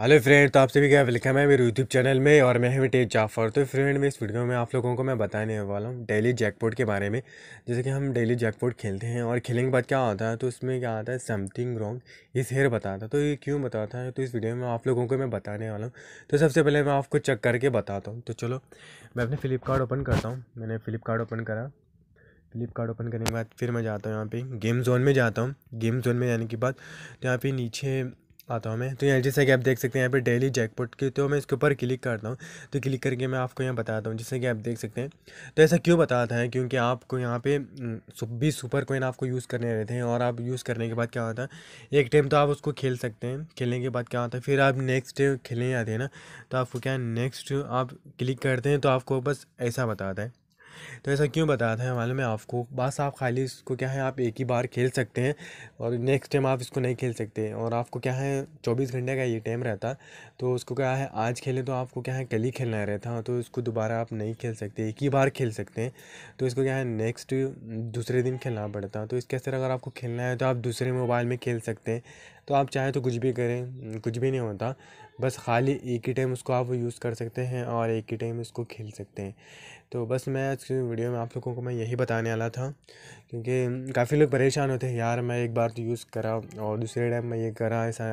hello friend तो आप सभी क्या वेलकम है मेरे यूट्यूब चैनल में और मैं हूँ टेज जाफर तो फ्रेंड मैं इस वीडियो में आप लोगों को मैं बताने वाला हूँ डेली जैकपॉट के बारे में जैसे कि हम डेली जैकपॉट खेलते हैं और खेलने के बाद क्या होता है तो उसमें क्या आता है समथिंग रॉन्ग इस हेयर बताता है तो ये क्यों बताता है तो इस वीडियो में आप लोगों को मैं बताने वाला हूँ तो सबसे पहले मैं आपको चेक करके बताता हूँ तो चलो मैं अपने फ्लिपकार्ट ओपन करता हूँ मैंने फ्लिपकार्ट ओपन करा फ्लिपकार्ट ओपन करने के बाद फिर मैं जाता हूँ यहाँ पे गेम जोन में जाता हूँ गेम जोन में जाने के बाद तो यहाँ पे नीचे पाता हूँ मैं तो यहाँ जैसे कि आप देख सकते हैं यहाँ पे डेली जैकपॉट की तो मैं इसके ऊपर क्लिक करता हूँ तो क्लिक करके मैं आपको यहाँ बताता हूँ जैसे कि आप देख सकते हैं तो ऐसा क्यों बताता है क्योंकि आपको यहाँ पे भी सुपर कोइन आपको यूज़ करने रहते हैं और आप यूज़ करने के बाद क्या होता है एक टाइम तो आप उसको खेल सकते हैं खेलने के बाद क्या होता है फिर आप नेक्स्ट खेलने जाते हैं ना तो आपको क्या नेक्स्ट आप क्लिक करते हैं तो आपको बस ऐसा बताता है तो ऐसा क्यों बताते हैं मालूम है आपको बस आप खाली इसको क्या है आप एक ही बार खेल सकते हैं और नेक्स्ट टाइम आप इसको नहीं खेल सकते और आपको क्या है चौबीस घंटे का ये टाइम रहता तो उसको क्या है आज खेलें तो आपको क्या है कल ही खेलना रहता तो इसको दोबारा आप नहीं खेल सकते एक ही बार खेल सकते हैं तो इसको क्या है नेक्स्ट दूसरे दिन खेलना पड़ता तो इसके असर अगर आपको खेलना है तो आप दूसरे मोबाइल में खेल सकते हैं तो आप चाहे तो कुछ भी करें कुछ भी नहीं होता बस खाली एक ही टाइम उसको आप यूज़ कर सकते हैं और एक ही टाइम इसको खेल सकते हैं तो बस मैं आज की वीडियो में आप लोगों को मैं यही बताने वाला था क्योंकि काफ़ी लोग परेशान होते हैं यार मैं एक बार तो यूज़ करा और दूसरे टाइम मैं ये करा ऐसा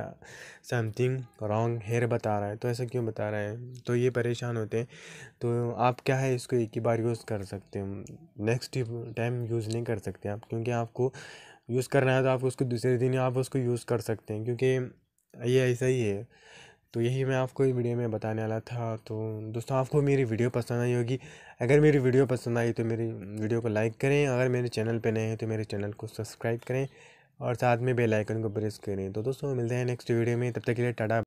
समथिंग रॉन्ग हेयर बता रहा है तो ऐसा क्यों बता रहा है तो ये परेशान होते हैं तो आप क्या है इसको एक ही बार यूज़ कर सकते हो नेक्स्ट टाइम यूज़ नहीं कर सकते आप क्योंकि आपको यूज़ करना है तो आप उसको दूसरे दिन आप उसको यूज़ कर सकते हैं क्योंकि ये ऐसा ही है तो यही मैं आपको वीडियो में बताने वाला था तो दोस्तों आपको मेरी वीडियो पसंद आई होगी अगर मेरी वीडियो पसंद आई तो मेरी वीडियो को लाइक करें अगर मेरे चैनल पर नए हैं तो मेरे चैनल को सब्सक्राइब करें और साथ में बेल आइकन को प्रेस करें तो दोस्तों मिलते हैं नेक्स्ट वीडियो में तब तक के लिए टाटा